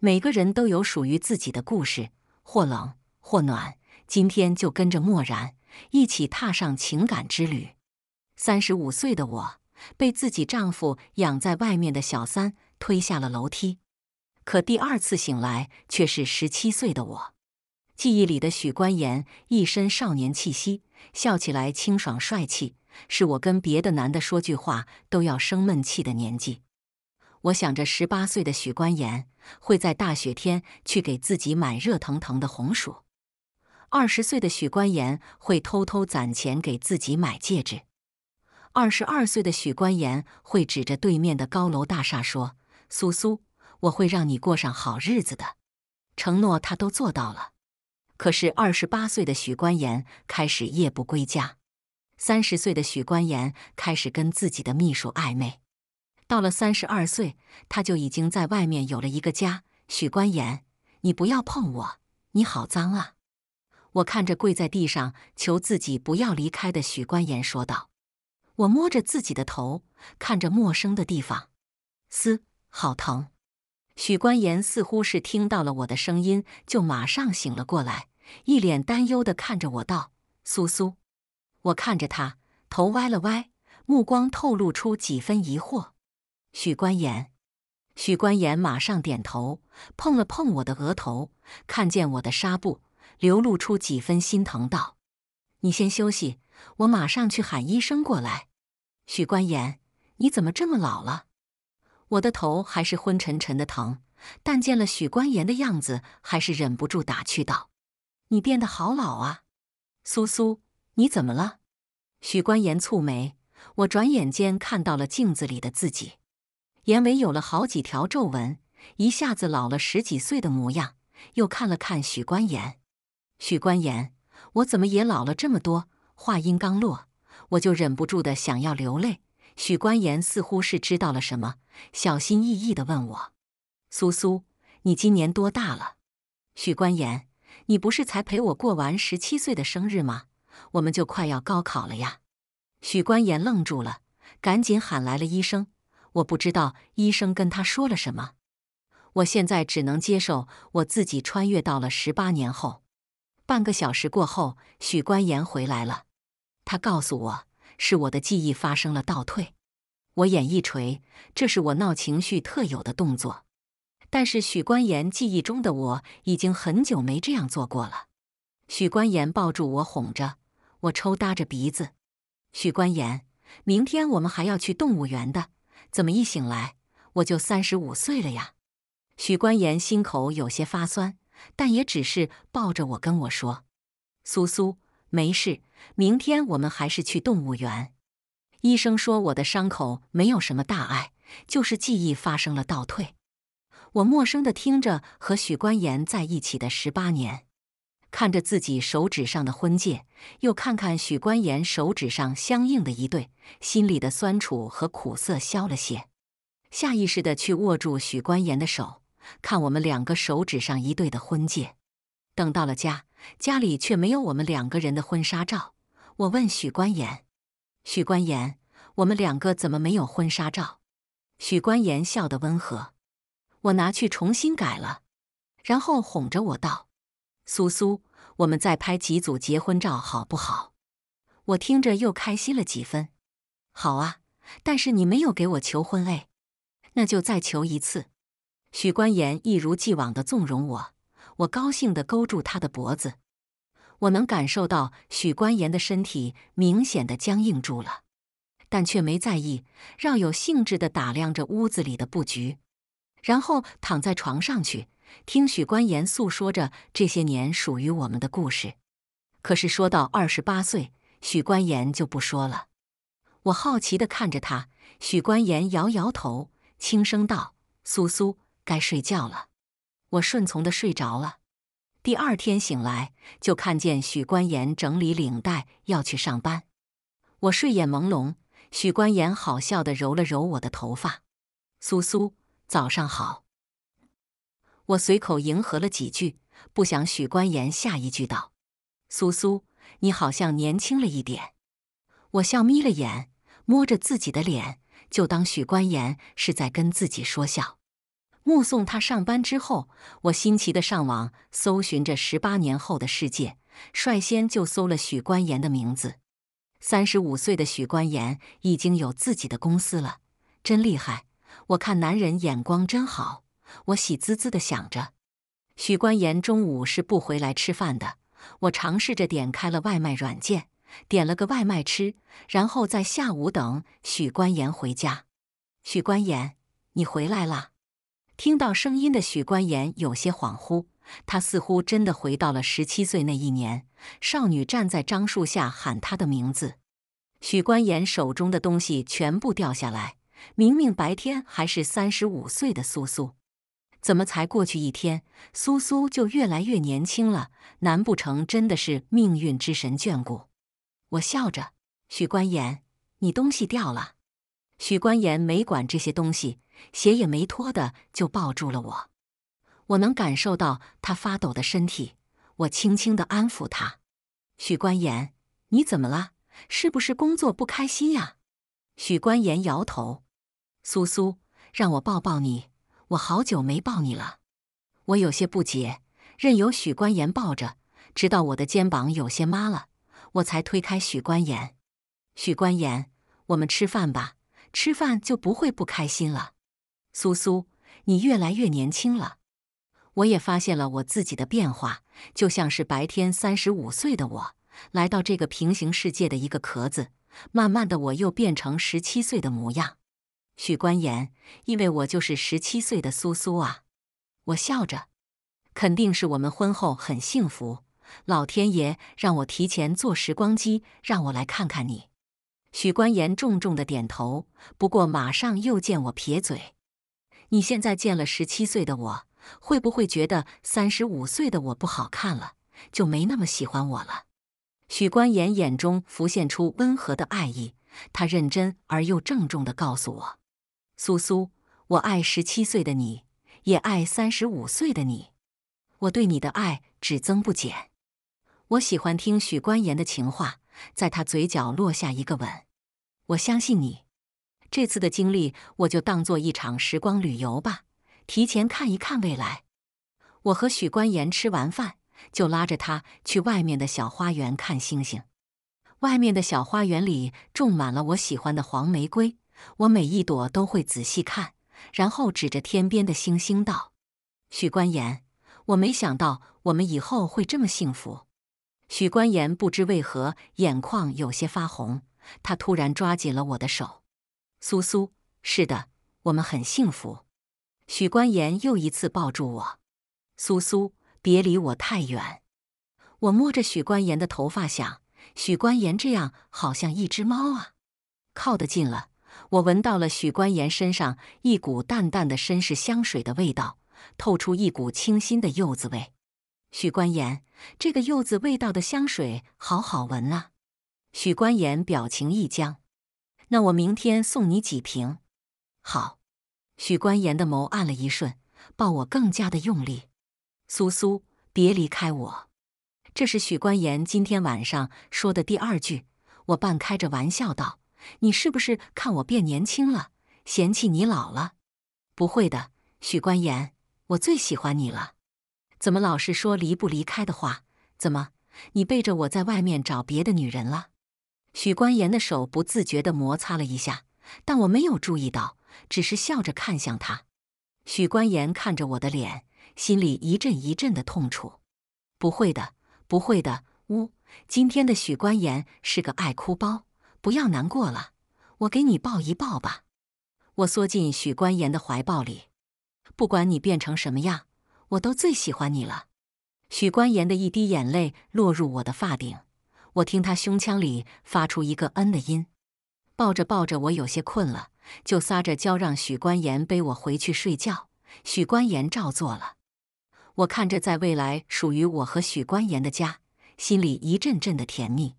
每个人都有属于自己的故事，或冷或暖。今天就跟着默然一起踏上情感之旅。三十五岁的我被自己丈夫养在外面的小三推下了楼梯，可第二次醒来却是十七岁的我。记忆里的许冠言一身少年气息，笑起来清爽帅气，是我跟别的男的说句话都要生闷气的年纪。我想着，十八岁的许冠言会在大雪天去给自己买热腾腾的红薯；二十岁的许冠言会偷偷攒钱给自己买戒指；二十二岁的许冠言会指着对面的高楼大厦说：“苏苏，我会让你过上好日子的。”承诺他都做到了。可是，二十八岁的许冠言开始夜不归家；三十岁的许冠言开始跟自己的秘书暧昧。到了三十二岁，他就已经在外面有了一个家。许官言，你不要碰我，你好脏啊！我看着跪在地上求自己不要离开的许官言说道。我摸着自己的头，看着陌生的地方，嘶，好疼。许官言似乎是听到了我的声音，就马上醒了过来，一脸担忧的看着我道：“苏苏。”我看着他，头歪了歪，目光透露出几分疑惑。许官言，许官言马上点头，碰了碰我的额头，看见我的纱布，流露出几分心疼，道：“你先休息，我马上去喊医生过来。”许官言，你怎么这么老了？我的头还是昏沉沉的疼，但见了许官言的样子，还是忍不住打趣道：“你变得好老啊！”苏苏，你怎么了？许官言蹙眉，我转眼间看到了镜子里的自己。眼尾有了好几条皱纹，一下子老了十几岁的模样。又看了看许关言，许关言，我怎么也老了这么多？话音刚落，我就忍不住的想要流泪。许关言似乎是知道了什么，小心翼翼的问我：“苏苏，你今年多大了？”许关言，你不是才陪我过完十七岁的生日吗？我们就快要高考了呀！许关言愣住了，赶紧喊来了医生。我不知道医生跟他说了什么，我现在只能接受我自己穿越到了十八年后。半个小时过后，许官言回来了，他告诉我是我的记忆发生了倒退。我眼一垂，这是我闹情绪特有的动作，但是许官言记忆中的我已经很久没这样做过了。许官言抱住我哄着我，抽搭着鼻子。许官言，明天我们还要去动物园的。怎么一醒来我就三十五岁了呀？许官言心口有些发酸，但也只是抱着我跟我说：“苏苏，没事，明天我们还是去动物园。”医生说我的伤口没有什么大碍，就是记忆发生了倒退。我陌生的听着和许官言在一起的十八年。看着自己手指上的婚戒，又看看许关言手指上相应的一对，心里的酸楚和苦涩消了些，下意识的去握住许关言的手，看我们两个手指上一对的婚戒。等到了家，家里却没有我们两个人的婚纱照。我问许关言：“许关言，我们两个怎么没有婚纱照？”许关言笑得温和，我拿去重新改了，然后哄着我道。苏苏，我们再拍几组结婚照好不好？我听着又开心了几分。好啊，但是你没有给我求婚哎，那就再求一次。许关言一如既往的纵容我，我高兴地勾住他的脖子。我能感受到许关言的身体明显的僵硬住了，但却没在意，饶有兴致地打量着屋子里的布局，然后躺在床上去。听许官言诉说着这些年属于我们的故事，可是说到二十八岁，许官言就不说了。我好奇的看着他，许官言摇摇头，轻声道：“苏苏，该睡觉了。”我顺从的睡着了。第二天醒来，就看见许官言整理领带，要去上班。我睡眼朦胧，许官言好笑的揉了揉我的头发：“苏苏，早上好。”我随口迎合了几句，不想许关言下一句道：“苏苏，你好像年轻了一点。”我笑眯了眼，摸着自己的脸，就当许关言是在跟自己说笑。目送他上班之后，我新奇的上网搜寻着十八年后的世界，率先就搜了许官言的名字。三十五岁的许官言已经有自己的公司了，真厉害！我看男人眼光真好。我喜滋滋地想着，许关言中午是不回来吃饭的。我尝试着点开了外卖软件，点了个外卖吃，然后在下午等许关言回家。许关言，你回来啦！听到声音的许关言有些恍惚，他似乎真的回到了十七岁那一年，少女站在樟树下喊他的名字。许关言手中的东西全部掉下来，明明白天还是三十五岁的苏苏。怎么才过去一天，苏苏就越来越年轻了？难不成真的是命运之神眷顾？我笑着，许关言，你东西掉了。许关言没管这些东西，鞋也没脱的就抱住了我。我能感受到他发抖的身体，我轻轻的安抚他。许关言，你怎么了？是不是工作不开心呀？许关言摇头。苏苏，让我抱抱你。我好久没抱你了，我有些不解，任由许官言抱着，直到我的肩膀有些麻了，我才推开许官言。许官言，我们吃饭吧，吃饭就不会不开心了。苏苏，你越来越年轻了，我也发现了我自己的变化，就像是白天三十五岁的我来到这个平行世界的一个壳子，慢慢的我又变成十七岁的模样。许官言，因为我就是十七岁的苏苏啊！我笑着，肯定是我们婚后很幸福。老天爷让我提前坐时光机，让我来看看你。许官言重重的点头，不过马上又见我撇嘴。你现在见了十七岁的我，会不会觉得三十五岁的我不好看了，就没那么喜欢我了？许官言眼中浮现出温和的爱意，他认真而又郑重的告诉我。苏苏，我爱十七岁的你，也爱三十五岁的你，我对你的爱只增不减。我喜欢听许冠言的情话，在他嘴角落下一个吻。我相信你，这次的经历我就当做一场时光旅游吧，提前看一看未来。我和许冠言吃完饭，就拉着他去外面的小花园看星星。外面的小花园里种满了我喜欢的黄玫瑰。我每一朵都会仔细看，然后指着天边的星星道：“许官言，我没想到我们以后会这么幸福。”许官言不知为何眼眶有些发红，他突然抓紧了我的手：“苏苏，是的，我们很幸福。”许官言又一次抱住我：“苏苏，别离我太远。”我摸着许官言的头发想：“许官言这样好像一只猫啊，靠得近了。”我闻到了许官言身上一股淡淡的绅士香水的味道，透出一股清新的柚子味。许官言，这个柚子味道的香水好好闻啊！许官言表情一僵，那我明天送你几瓶？好。许官言的眸暗了一瞬，抱我更加的用力。苏苏，别离开我。这是许官言今天晚上说的第二句。我半开着玩笑道。你是不是看我变年轻了，嫌弃你老了？不会的，许关言，我最喜欢你了。怎么老是说离不离开的话？怎么，你背着我在外面找别的女人了？许关言的手不自觉地摩擦了一下，但我没有注意到，只是笑着看向他。许关言看着我的脸，心里一阵一阵的痛楚。不会的，不会的，呜，今天的许关言是个爱哭包。不要难过了，我给你抱一抱吧。我缩进许关言的怀抱里，不管你变成什么样，我都最喜欢你了。许关言的一滴眼泪落入我的发顶，我听他胸腔里发出一个“嗯”的音。抱着抱着，我有些困了，就撒着娇让许关言背我回去睡觉。许关言照做了。我看着在未来属于我和许关言的家，心里一阵阵的甜蜜。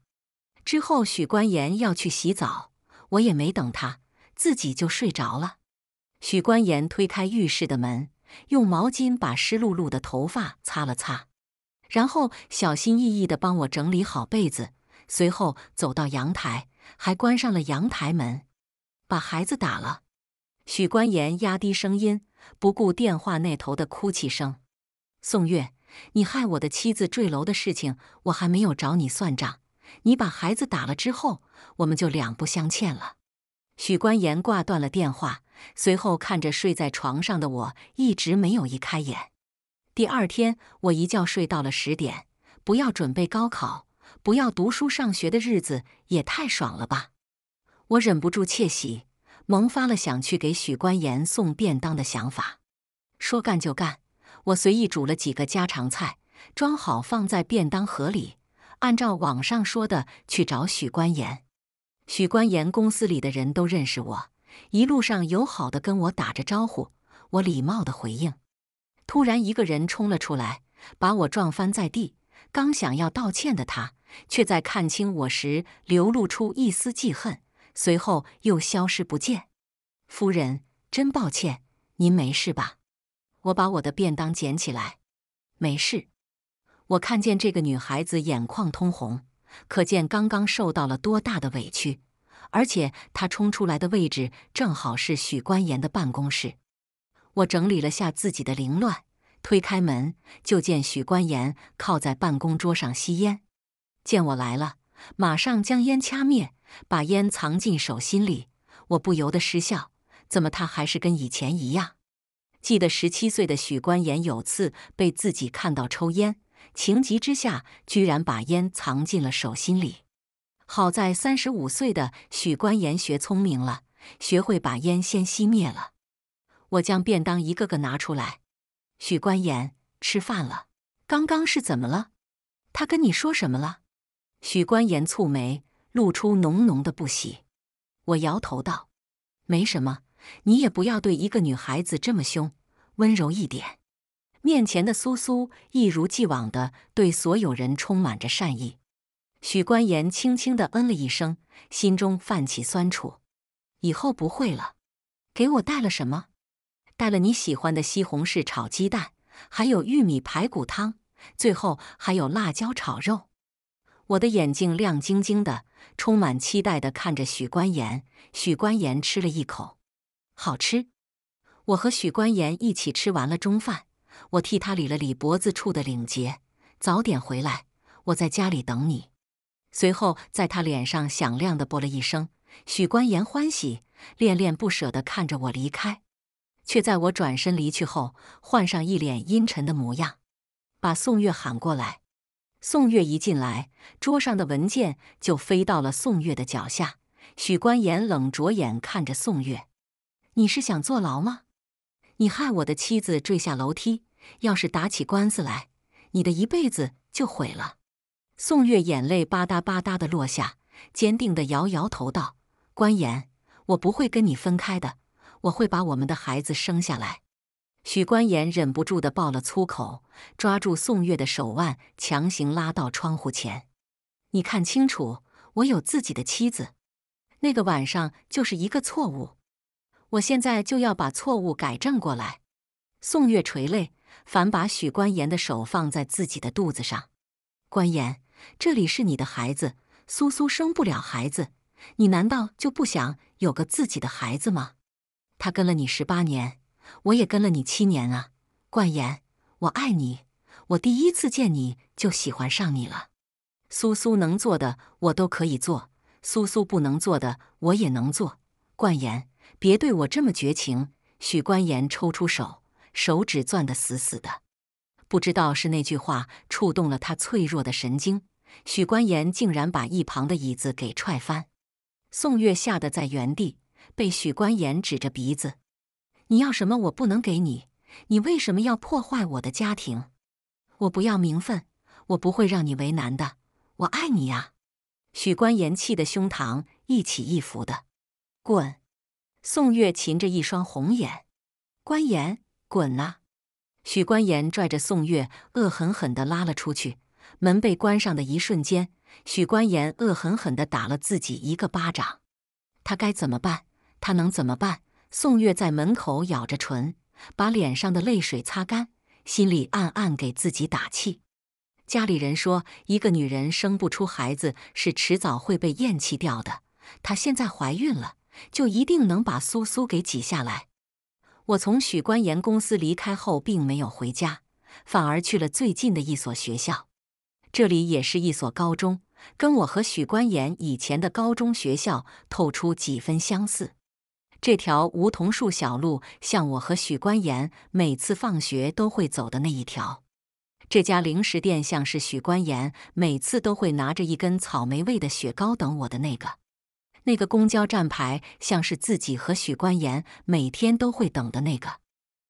之后，许关言要去洗澡，我也没等他，自己就睡着了。许关言推开浴室的门，用毛巾把湿漉漉的头发擦了擦，然后小心翼翼的帮我整理好被子，随后走到阳台，还关上了阳台门，把孩子打了。许关言压低声音，不顾电话那头的哭泣声：“宋月，你害我的妻子坠楼的事情，我还没有找你算账。”你把孩子打了之后，我们就两不相欠了。许官言挂断了电话，随后看着睡在床上的我，一直没有一开眼。第二天，我一觉睡到了十点。不要准备高考，不要读书上学的日子也太爽了吧！我忍不住窃喜，萌发了想去给许官言送便当的想法。说干就干，我随意煮了几个家常菜，装好放在便当盒里。按照网上说的去找许官言，许官言公司里的人都认识我，一路上友好的跟我打着招呼，我礼貌的回应。突然，一个人冲了出来，把我撞翻在地。刚想要道歉的他，却在看清我时流露出一丝记恨，随后又消失不见。夫人，真抱歉，您没事吧？我把我的便当捡起来，没事。我看见这个女孩子眼眶通红，可见刚刚受到了多大的委屈。而且她冲出来的位置正好是许官言的办公室。我整理了下自己的凌乱，推开门就见许官言靠在办公桌上吸烟。见我来了，马上将烟掐灭，把烟藏进手心里。我不由得失笑，怎么他还是跟以前一样？记得十七岁的许官言有次被自己看到抽烟。情急之下，居然把烟藏进了手心里。好在三十五岁的许官言学聪明了，学会把烟先熄灭了。我将便当一个个拿出来，许官言，吃饭了。刚刚是怎么了？他跟你说什么了？许官言蹙眉，露出浓浓的不喜。我摇头道：“没什么，你也不要对一个女孩子这么凶，温柔一点。”面前的苏苏一如既往的对所有人充满着善意。许官言轻轻的嗯了一声，心中泛起酸楚。以后不会了。给我带了什么？带了你喜欢的西红柿炒鸡蛋，还有玉米排骨汤，最后还有辣椒炒肉。我的眼睛亮晶晶的，充满期待的看着许官言。许官言吃了一口，好吃。我和许官言一起吃完了中饭。我替他理了理脖子处的领结，早点回来，我在家里等你。随后，在他脸上响亮的啵了一声。许官言欢喜恋恋不舍地看着我离开，却在我转身离去后，换上一脸阴沉的模样，把宋月喊过来。宋月一进来，桌上的文件就飞到了宋月的脚下。许官言冷着眼看着宋月：“你是想坐牢吗？你害我的妻子坠下楼梯。”要是打起官司来，你的一辈子就毁了。宋月眼泪吧嗒吧嗒的落下，坚定的摇摇头道：“关言，我不会跟你分开的，我会把我们的孩子生下来。”许关言忍不住的爆了粗口，抓住宋月的手腕，强行拉到窗户前：“你看清楚，我有自己的妻子。那个晚上就是一个错误，我现在就要把错误改正过来。”宋月垂泪。反把许冠言的手放在自己的肚子上，冠言，这里是你的孩子，苏苏生不了孩子，你难道就不想有个自己的孩子吗？他跟了你十八年，我也跟了你七年啊，冠言，我爱你，我第一次见你就喜欢上你了。苏苏能做的我都可以做，苏苏不能做的我也能做，冠言，别对我这么绝情。许冠言抽出手。手指攥得死死的，不知道是那句话触动了他脆弱的神经，许官言竟然把一旁的椅子给踹翻。宋月吓得在原地，被许官言指着鼻子：“你要什么我不能给你，你为什么要破坏我的家庭？我不要名分，我不会让你为难的，我爱你呀！”许官言气得胸膛一起一伏的，滚！宋月噙着一双红眼，关言。滚啊！许官言拽着宋月，恶狠狠地拉了出去。门被关上的一瞬间，许官言恶狠狠地打了自己一个巴掌。他该怎么办？他能怎么办？宋月在门口咬着唇，把脸上的泪水擦干，心里暗暗给自己打气。家里人说，一个女人生不出孩子是迟早会被厌弃掉的。她现在怀孕了，就一定能把苏苏给挤下来。我从许官言公司离开后，并没有回家，反而去了最近的一所学校。这里也是一所高中，跟我和许官言以前的高中学校透出几分相似。这条梧桐树小路，像我和许官言每次放学都会走的那一条。这家零食店，像是许官言每次都会拿着一根草莓味的雪糕等我的那个。那个公交站牌像是自己和许冠言每天都会等的那个。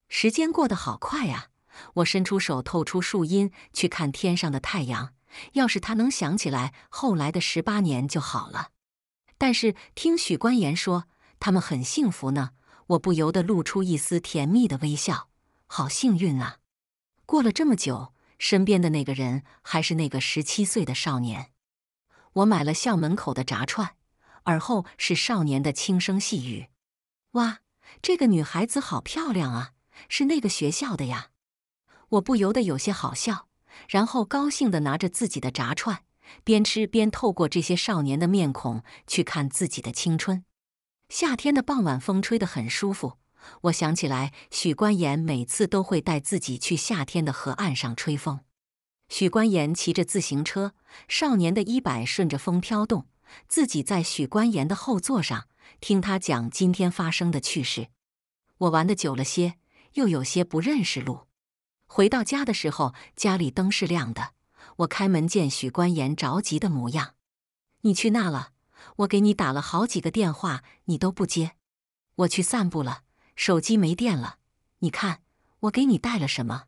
时间过得好快啊！我伸出手，透出树荫去看天上的太阳。要是他能想起来后来的十八年就好了。但是听许冠言说，他们很幸福呢。我不由得露出一丝甜蜜的微笑。好幸运啊！过了这么久，身边的那个人还是那个十七岁的少年。我买了校门口的炸串。而后是少年的轻声细语：“哇，这个女孩子好漂亮啊，是那个学校的呀。”我不由得有些好笑，然后高兴的拿着自己的炸串，边吃边透过这些少年的面孔去看自己的青春。夏天的傍晚，风吹得很舒服。我想起来，许官言每次都会带自己去夏天的河岸上吹风。许官言骑着自行车，少年的衣摆顺着风飘动。自己在许官言的后座上听他讲今天发生的趣事。我玩的久了些，又有些不认识路。回到家的时候，家里灯是亮的。我开门见许官言着急的模样。你去那了？我给你打了好几个电话，你都不接。我去散步了，手机没电了。你看，我给你带了什么？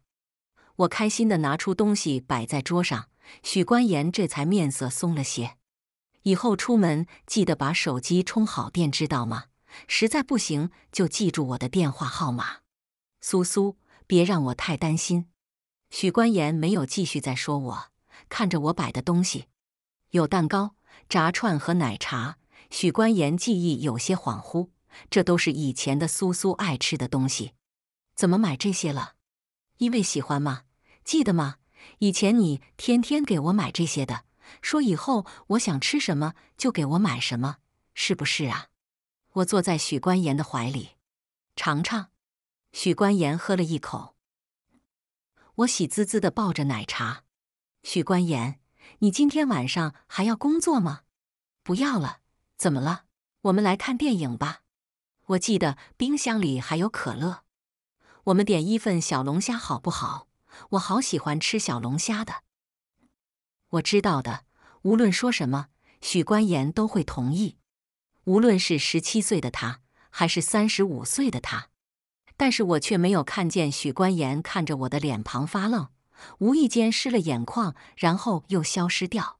我开心的拿出东西摆在桌上，许官言这才面色松了些。以后出门记得把手机充好电，知道吗？实在不行就记住我的电话号码。苏苏，别让我太担心。许官言没有继续再说，我看着我摆的东西，有蛋糕、炸串和奶茶。许官言记忆有些恍惚，这都是以前的苏苏爱吃的东西，怎么买这些了？因为喜欢吗？记得吗？以前你天天给我买这些的。说以后我想吃什么就给我买什么，是不是啊？我坐在许关言的怀里，尝尝。许关言喝了一口，我喜滋滋的抱着奶茶。许关言，你今天晚上还要工作吗？不要了，怎么了？我们来看电影吧。我记得冰箱里还有可乐，我们点一份小龙虾好不好？我好喜欢吃小龙虾的。我知道的，无论说什么，许官言都会同意。无论是十七岁的他，还是三十五岁的他，但是我却没有看见许官言看着我的脸庞发愣，无意间湿了眼眶，然后又消失掉。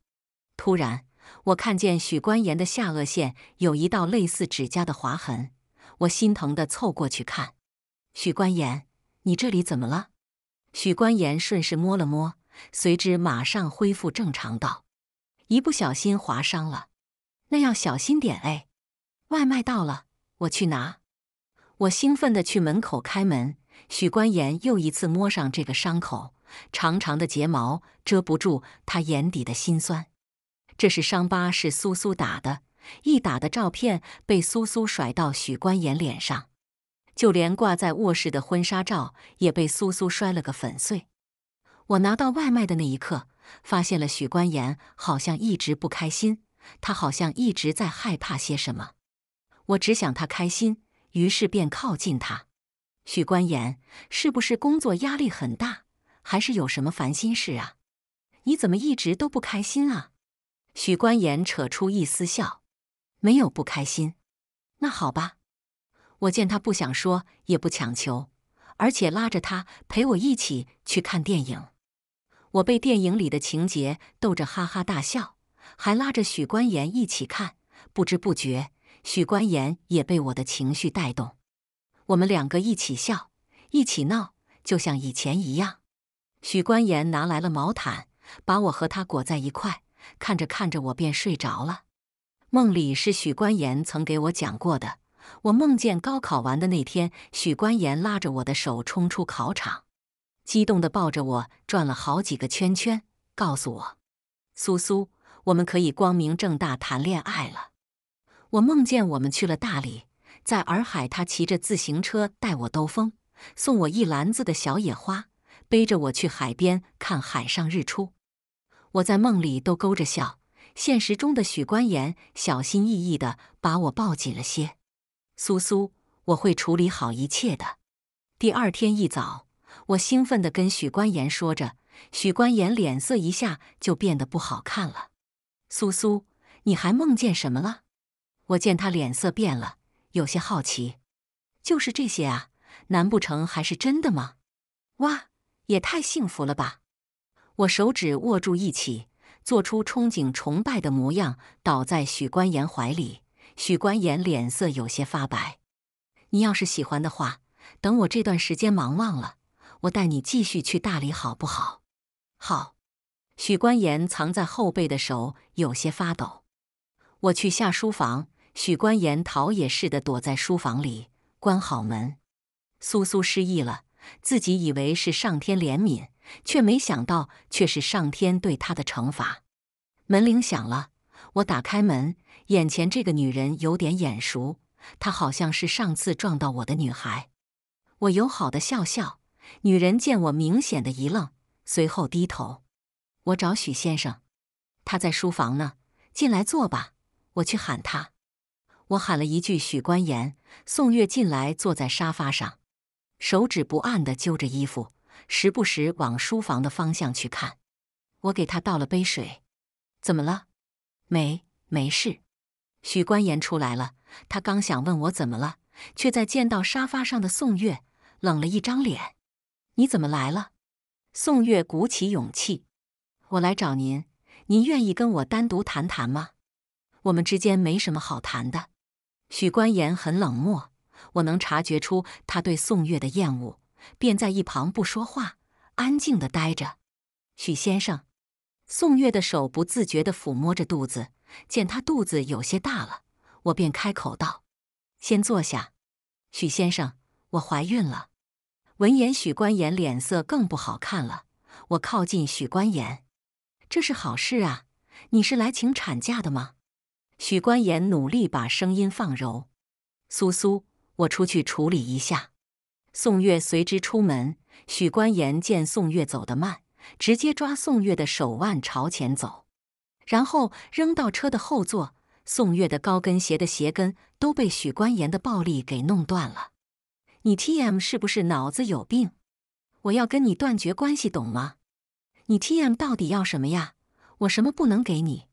突然，我看见许官言的下颚线有一道类似指甲的划痕，我心疼的凑过去看。许官言，你这里怎么了？许官言顺势摸了摸。随之马上恢复正常道：“一不小心划伤了，那要小心点哎。”外卖到了，我去拿。我兴奋地去门口开门，许官言又一次摸上这个伤口，长长的睫毛遮不住他眼底的心酸。这是伤疤，是苏苏打的。一打的照片被苏苏甩到许官言脸上，就连挂在卧室的婚纱照也被苏苏摔了个粉碎。我拿到外卖的那一刻，发现了许官言好像一直不开心，他好像一直在害怕些什么。我只想他开心，于是便靠近他。许官言，是不是工作压力很大，还是有什么烦心事啊？你怎么一直都不开心啊？许官言扯出一丝笑，没有不开心。那好吧，我见他不想说，也不强求，而且拉着他陪我一起去看电影。我被电影里的情节逗着哈哈大笑，还拉着许关言一起看。不知不觉，许关言也被我的情绪带动，我们两个一起笑，一起闹，就像以前一样。许关言拿来了毛毯，把我和他裹在一块。看着看着，我便睡着了。梦里是许关言曾给我讲过的。我梦见高考完的那天，许关言拉着我的手冲出考场。激动的抱着我转了好几个圈圈，告诉我：“苏苏，我们可以光明正大谈恋爱了。”我梦见我们去了大理，在洱海，他骑着自行车带我兜风，送我一篮子的小野花，背着我去海边看海上日出。我在梦里都勾着笑，现实中的许官言小心翼翼的把我抱紧了些：“苏苏，我会处理好一切的。”第二天一早。我兴奋地跟许官言说着，许官言脸色一下就变得不好看了。苏苏，你还梦见什么了？我见他脸色变了，有些好奇。就是这些啊，难不成还是真的吗？哇，也太幸福了吧！我手指握住一起，做出憧憬崇拜的模样，倒在许官言怀里。许官言脸色有些发白。你要是喜欢的话，等我这段时间忙忘了。我带你继续去大理，好不好？好。许官言藏在后背的手有些发抖。我去下书房。许官言逃也似的躲在书房里，关好门。苏苏失忆了，自己以为是上天怜悯，却没想到却是上天对他的惩罚。门铃响了，我打开门，眼前这个女人有点眼熟，她好像是上次撞到我的女孩。我友好的笑笑。女人见我明显的一愣，随后低头。我找许先生，他在书房呢，进来坐吧，我去喊他。我喊了一句“许官言”，宋月进来坐在沙发上，手指不安的揪着衣服，时不时往书房的方向去看。我给他倒了杯水。怎么了？没，没事。许官言出来了，他刚想问我怎么了，却在见到沙发上的宋月，冷了一张脸。你怎么来了？宋月鼓起勇气：“我来找您，您愿意跟我单独谈谈吗？我们之间没什么好谈的。”许官言很冷漠，我能察觉出他对宋月的厌恶，便在一旁不说话，安静的待着。许先生，宋月的手不自觉的抚摸着肚子，见她肚子有些大了，我便开口道：“先坐下，许先生，我怀孕了。”闻言，许官言脸色更不好看了。我靠近许官言，这是好事啊！你是来请产假的吗？许官言努力把声音放柔：“苏苏，我出去处理一下。”宋月随之出门。许官言见宋月走得慢，直接抓宋月的手腕朝前走，然后扔到车的后座。宋月的高跟鞋的鞋跟都被许官言的暴力给弄断了。你 T M 是不是脑子有病？我要跟你断绝关系，懂吗？你 T M 到底要什么呀？我什么不能给你？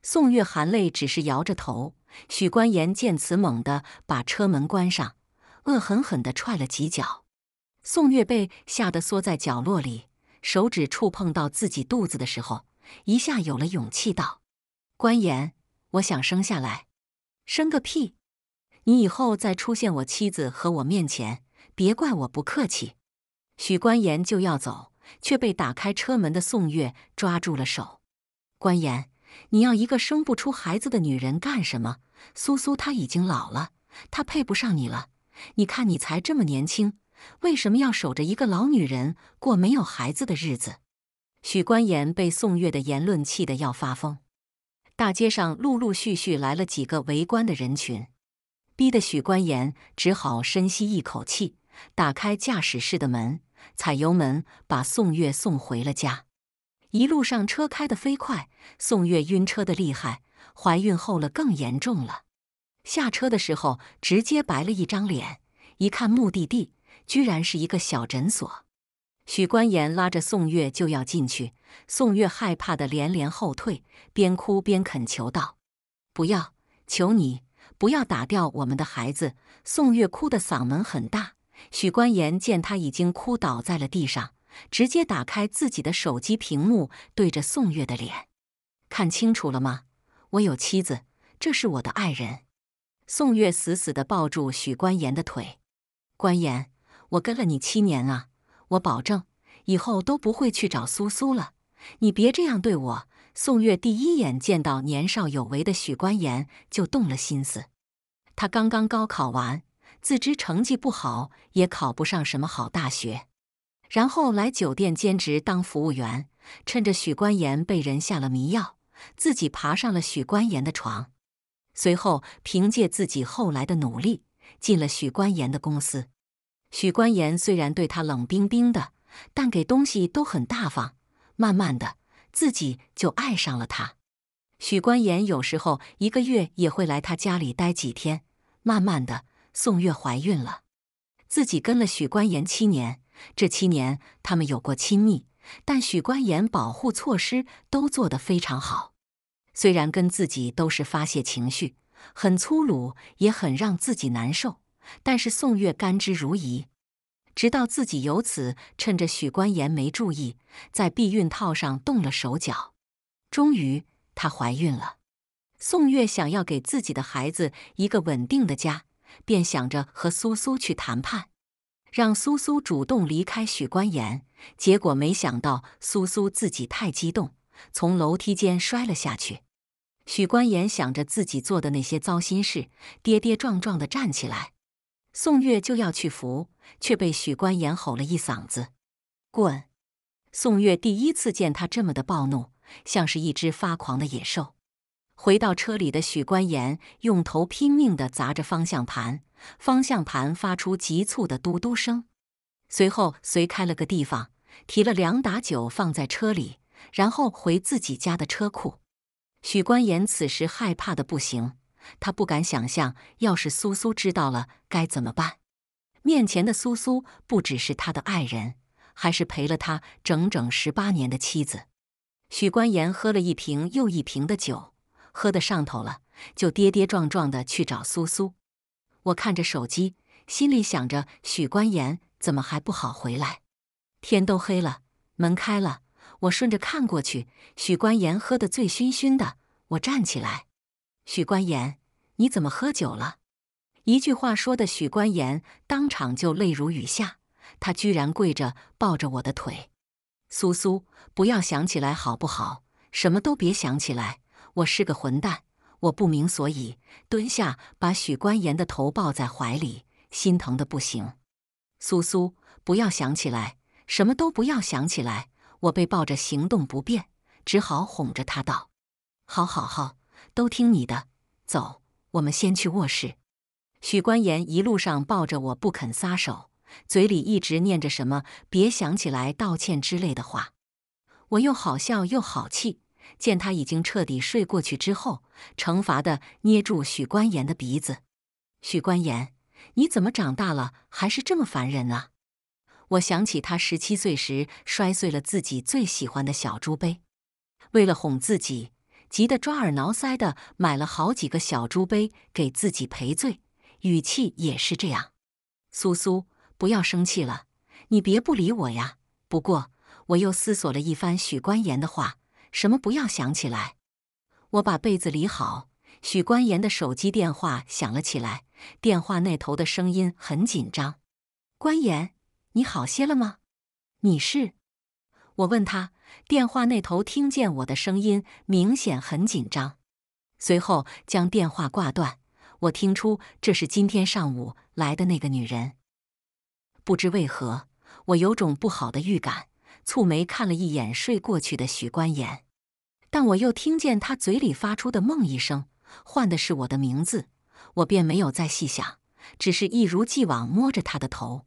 宋月含泪，只是摇着头。许关言见此，猛地把车门关上，恶狠狠地踹了几脚。宋月被吓得缩在角落里，手指触碰到自己肚子的时候，一下有了勇气，道：“关言，我想生下来，生个屁！”你以后再出现我妻子和我面前，别怪我不客气。许关言就要走，却被打开车门的宋月抓住了手。关言，你要一个生不出孩子的女人干什么？苏苏她已经老了，她配不上你了。你看你才这么年轻，为什么要守着一个老女人过没有孩子的日子？许关言被宋月的言论气得要发疯。大街上陆陆续续来了几个围观的人群。逼得许官言只好深吸一口气，打开驾驶室的门，踩油门把宋月送回了家。一路上车开得飞快，宋月晕车的厉害，怀孕后了更严重了。下车的时候直接白了一张脸，一看目的地居然是一个小诊所。许官言拉着宋月就要进去，宋月害怕的连连后退，边哭边恳求道：“不要，求你。”不要打掉我们的孩子！宋月哭的嗓门很大。许官言见他已经哭倒在了地上，直接打开自己的手机屏幕，对着宋月的脸：“看清楚了吗？我有妻子，这是我的爱人。”宋月死死的抱住许官言的腿：“官言，我跟了你七年啊，我保证以后都不会去找苏苏了。你别这样对我。”宋月第一眼见到年少有为的许官言就动了心思。他刚刚高考完，自知成绩不好，也考不上什么好大学，然后来酒店兼职当服务员。趁着许官言被人下了迷药，自己爬上了许官言的床。随后，凭借自己后来的努力，进了许官言的公司。许官言虽然对他冷冰冰的，但给东西都很大方。慢慢的。自己就爱上了他，许官言有时候一个月也会来他家里待几天。慢慢的，宋月怀孕了，自己跟了许官言七年，这七年他们有过亲密，但许官言保护措施都做得非常好。虽然跟自己都是发泄情绪，很粗鲁，也很让自己难受，但是宋月甘之如饴。直到自己由此趁着许冠言没注意，在避孕套上动了手脚，终于她怀孕了。宋月想要给自己的孩子一个稳定的家，便想着和苏苏去谈判，让苏苏主动离开许冠言。结果没想到苏苏自己太激动，从楼梯间摔了下去。许冠言想着自己做的那些糟心事，跌跌撞撞的站起来。宋月就要去扶，却被许官言吼了一嗓子：“滚！”宋月第一次见他这么的暴怒，像是一只发狂的野兽。回到车里的许官言用头拼命的砸着方向盘，方向盘发出急促的嘟嘟声。随后随开了个地方，提了两打酒放在车里，然后回自己家的车库。许官言此时害怕的不行。他不敢想象，要是苏苏知道了该怎么办。面前的苏苏不只是他的爱人，还是陪了他整整十八年的妻子。许官言喝了一瓶又一瓶的酒，喝得上头了，就跌跌撞撞的去找苏苏。我看着手机，心里想着许官言怎么还不好回来？天都黑了，门开了，我顺着看过去，许官言喝得醉醺醺的。我站起来。许官言，你怎么喝酒了？一句话说的许官言当场就泪如雨下，他居然跪着抱着我的腿。苏苏，不要想起来好不好？什么都别想起来。我是个混蛋，我不明所以，蹲下把许官言的头抱在怀里，心疼的不行。苏苏，不要想起来，什么都不要想起来。我被抱着行动不便，只好哄着他道：“好好好。”都听你的，走，我们先去卧室。许官言一路上抱着我不肯撒手，嘴里一直念着什么“别想起来道歉”之类的话。我又好笑又好气。见他已经彻底睡过去之后，惩罚的捏住许官言的鼻子。许官言，你怎么长大了还是这么烦人啊？我想起他十七岁时摔碎了自己最喜欢的小猪杯，为了哄自己。急得抓耳挠腮的，买了好几个小猪杯给自己赔罪，语气也是这样。苏苏，不要生气了，你别不理我呀。不过我又思索了一番许官言的话，什么不要想起来。我把被子理好，许官言的手机电话响了起来，电话那头的声音很紧张。官言，你好些了吗？你是？我问他。电话那头听见我的声音，明显很紧张，随后将电话挂断。我听出这是今天上午来的那个女人，不知为何，我有种不好的预感，蹙眉看了一眼睡过去的许关言，但我又听见他嘴里发出的梦一声，唤的是我的名字，我便没有再细想，只是一如既往摸着他的头。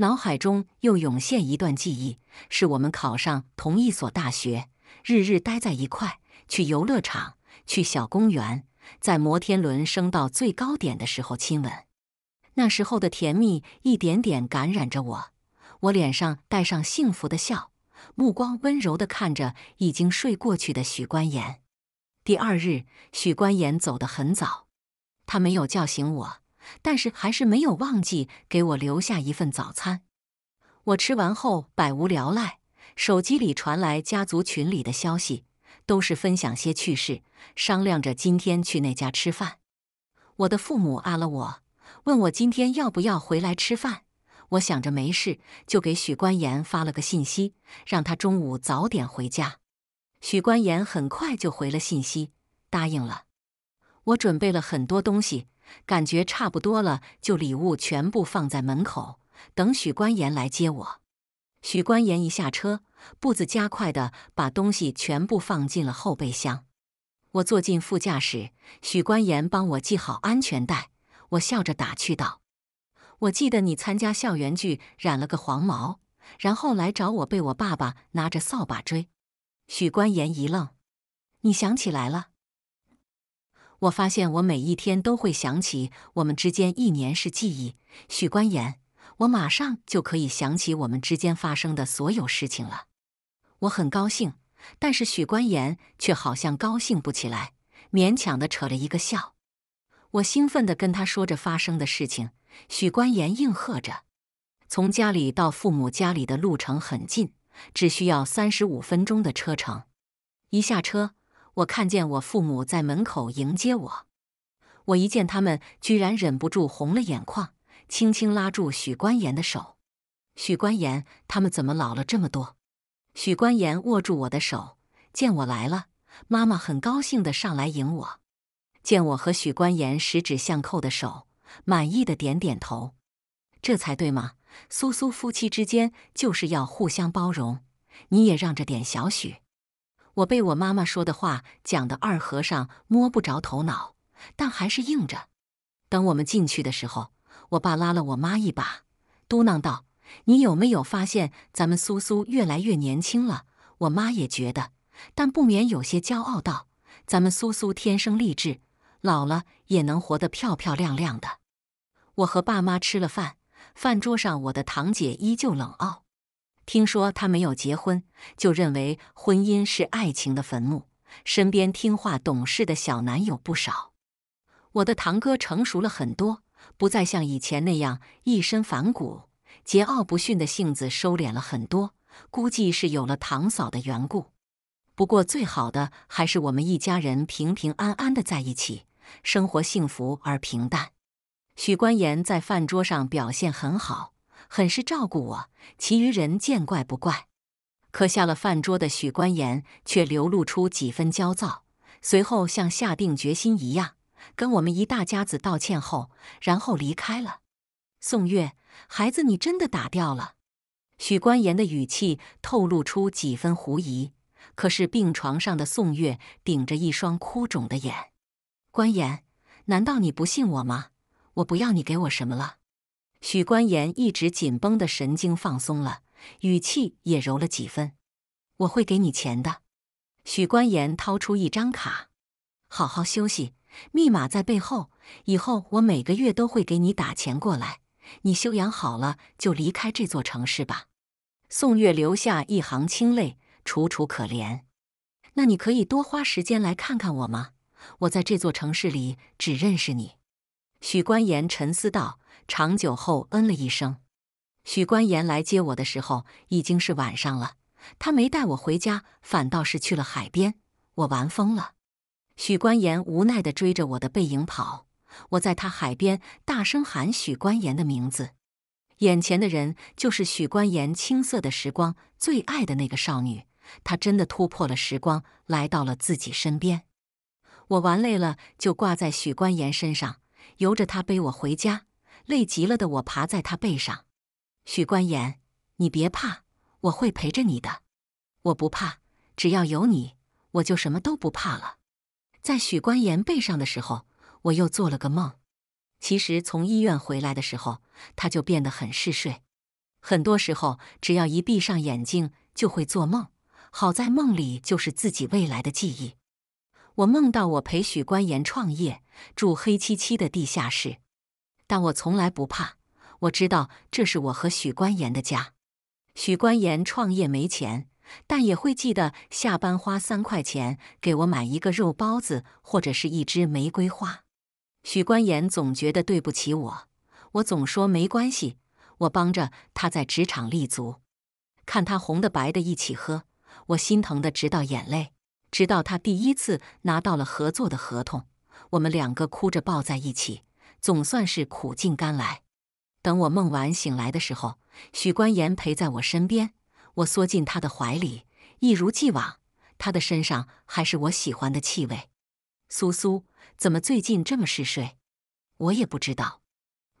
脑海中又涌现一段记忆，是我们考上同一所大学，日日待在一块，去游乐场，去小公园，在摩天轮升到最高点的时候亲吻。那时候的甜蜜一点点感染着我，我脸上带上幸福的笑，目光温柔地看着已经睡过去的许官言。第二日，许官言走得很早，他没有叫醒我。但是还是没有忘记给我留下一份早餐。我吃完后百无聊赖，手机里传来家族群里的消息，都是分享些趣事，商量着今天去那家吃饭。我的父母啊了我，问我今天要不要回来吃饭。我想着没事，就给许官言发了个信息，让他中午早点回家。许官言很快就回了信息，答应了。我准备了很多东西。感觉差不多了，就礼物全部放在门口，等许关言来接我。许关言一下车，步子加快的把东西全部放进了后备箱。我坐进副驾驶，许关言帮我系好安全带。我笑着打趣道：“我记得你参加校园剧，染了个黄毛，然后来找我，被我爸爸拿着扫把追。”许关言一愣：“你想起来了？”我发现我每一天都会想起我们之间一年是记忆。许官言，我马上就可以想起我们之间发生的所有事情了。我很高兴，但是许官言却好像高兴不起来，勉强的扯了一个笑。我兴奋的跟他说着发生的事情，许官言应和着。从家里到父母家里的路程很近，只需要三十五分钟的车程。一下车。我看见我父母在门口迎接我，我一见他们，居然忍不住红了眼眶，轻轻拉住许关言的手。许关言，他们怎么老了这么多？许关言握住我的手，见我来了，妈妈很高兴的上来迎我，见我和许关言十指相扣的手，满意的点点头。这才对嘛，苏苏夫妻之间就是要互相包容，你也让着点小许。我被我妈妈说的话讲得二和尚摸不着头脑，但还是硬着。等我们进去的时候，我爸拉了我妈一把，嘟囔道：“你有没有发现咱们苏苏越来越年轻了？”我妈也觉得，但不免有些骄傲道：“咱们苏苏天生丽质，老了也能活得漂漂亮亮的。”我和爸妈吃了饭，饭桌上我的堂姐依旧冷傲。听说他没有结婚，就认为婚姻是爱情的坟墓。身边听话懂事的小男友不少。我的堂哥成熟了很多，不再像以前那样一身反骨，桀骜不驯的性子收敛了很多，估计是有了堂嫂的缘故。不过最好的还是我们一家人平平安安的在一起，生活幸福而平淡。许官言在饭桌上表现很好。很是照顾我，其余人见怪不怪。可下了饭桌的许官言却流露出几分焦躁，随后像下定决心一样，跟我们一大家子道歉后，然后离开了。宋月，孩子，你真的打掉了？许官言的语气透露出几分狐疑。可是病床上的宋月顶着一双哭肿的眼，官言，难道你不信我吗？我不要你给我什么了。许官言一直紧绷的神经放松了，语气也柔了几分。我会给你钱的。许官言掏出一张卡，好好休息，密码在背后。以后我每个月都会给你打钱过来。你休养好了就离开这座城市吧。宋月留下一行清泪，楚楚可怜。那你可以多花时间来看看我吗？我在这座城市里只认识你。许官言沉思道。长久后，嗯了一声。许关言来接我的时候已经是晚上了，他没带我回家，反倒是去了海边。我玩疯了，许关言无奈的追着我的背影跑。我在他海边大声喊许关言的名字，眼前的人就是许关言青涩的时光最爱的那个少女。他真的突破了时光，来到了自己身边。我玩累了，就挂在许关言身上，由着他背我回家。累极了的我爬在他背上，许官言，你别怕，我会陪着你的。我不怕，只要有你，我就什么都不怕了。在许官言背上的时候，我又做了个梦。其实从医院回来的时候，他就变得很嗜睡。很多时候，只要一闭上眼睛就会做梦。好在梦里就是自己未来的记忆。我梦到我陪许官言创业，住黑漆漆的地下室。但我从来不怕，我知道这是我和许官言的家。许官言创业没钱，但也会记得下班花三块钱给我买一个肉包子或者是一支玫瑰花。许官言总觉得对不起我，我总说没关系，我帮着他在职场立足，看他红的白的一起喝，我心疼的直到眼泪，直到他第一次拿到了合作的合同，我们两个哭着抱在一起。总算是苦尽甘来。等我梦完醒来的时候，许关言陪在我身边，我缩进他的怀里，一如既往，他的身上还是我喜欢的气味。苏苏，怎么最近这么嗜睡？我也不知道。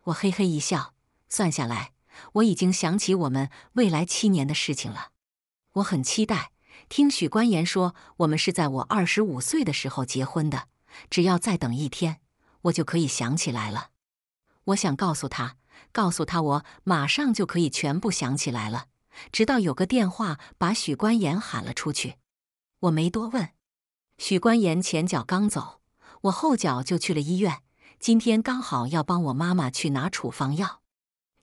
我嘿嘿一笑，算下来，我已经想起我们未来七年的事情了。我很期待听许关言说，我们是在我二十五岁的时候结婚的。只要再等一天。我就可以想起来了。我想告诉他，告诉他我马上就可以全部想起来了。直到有个电话把许官言喊了出去，我没多问。许官言前脚刚走，我后脚就去了医院。今天刚好要帮我妈妈去拿处方药。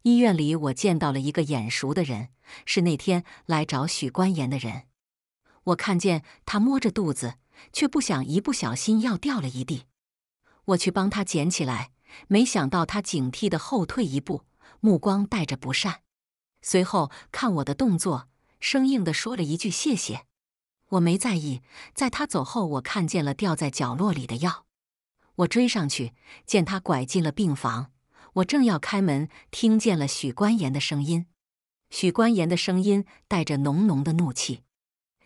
医院里，我见到了一个眼熟的人，是那天来找许官言的人。我看见他摸着肚子，却不想一不小心药掉了一地。我去帮他捡起来，没想到他警惕的后退一步，目光带着不善。随后看我的动作，生硬的说了一句“谢谢”。我没在意，在他走后，我看见了掉在角落里的药。我追上去，见他拐进了病房。我正要开门，听见了许官言的声音。许官言的声音带着浓浓的怒气：“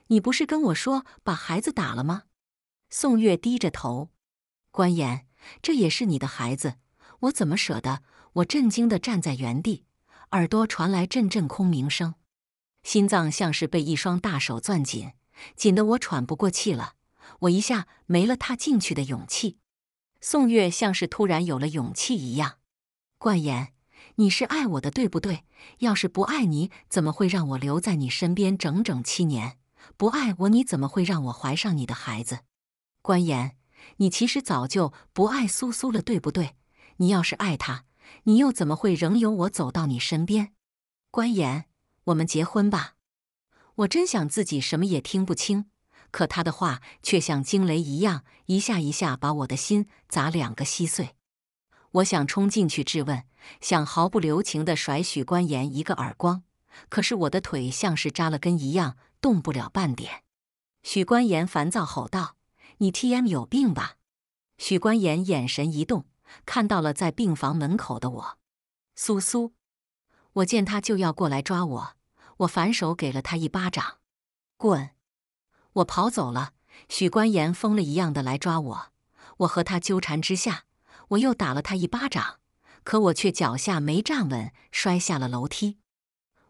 你不是跟我说把孩子打了吗？”宋月低着头，关言。这也是你的孩子，我怎么舍得？我震惊地站在原地，耳朵传来阵阵空鸣声，心脏像是被一双大手攥紧，紧得我喘不过气了。我一下没了踏进去的勇气。宋月像是突然有了勇气一样：“冠言，你是爱我的，对不对？要是不爱你，怎么会让我留在你身边整整七年？不爱我，你怎么会让我怀上你的孩子，关言？”你其实早就不爱苏苏了，对不对？你要是爱她，你又怎么会任由我走到你身边？关言，我们结婚吧！我真想自己什么也听不清，可他的话却像惊雷一样，一下一下把我的心砸两个稀碎。我想冲进去质问，想毫不留情地甩许关言一个耳光，可是我的腿像是扎了根一样，动不了半点。许关言烦躁吼道。你 T M 有病吧！许官言眼神一动，看到了在病房门口的我，苏苏。我见他就要过来抓我，我反手给了他一巴掌，滚！我跑走了。许官言疯了一样的来抓我，我和他纠缠之下，我又打了他一巴掌。可我却脚下没站稳，摔下了楼梯。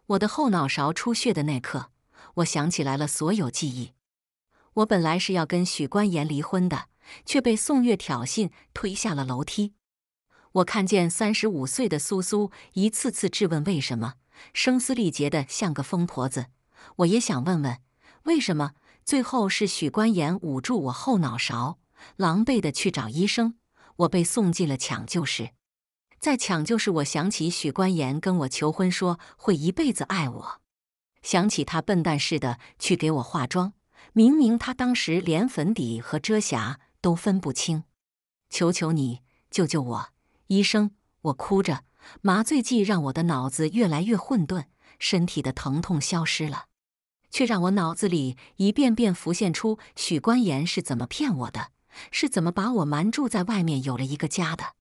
我的后脑勺出血的那刻，我想起来了所有记忆。我本来是要跟许官言离婚的，却被宋月挑衅推下了楼梯。我看见三十五岁的苏苏一次次质问为什么，声嘶力竭的像个疯婆子。我也想问问为什么。最后是许官言捂住我后脑勺，狼狈的去找医生。我被送进了抢救室。在抢救室，我想起许官言跟我求婚，说会一辈子爱我。想起他笨蛋似的去给我化妆。明明他当时连粉底和遮瑕都分不清，求求你救救我！医生，我哭着，麻醉剂让我的脑子越来越混沌，身体的疼痛消失了，却让我脑子里一遍遍浮现出许关言是怎么骗我的，是怎么把我瞒住在外面有了一个家的。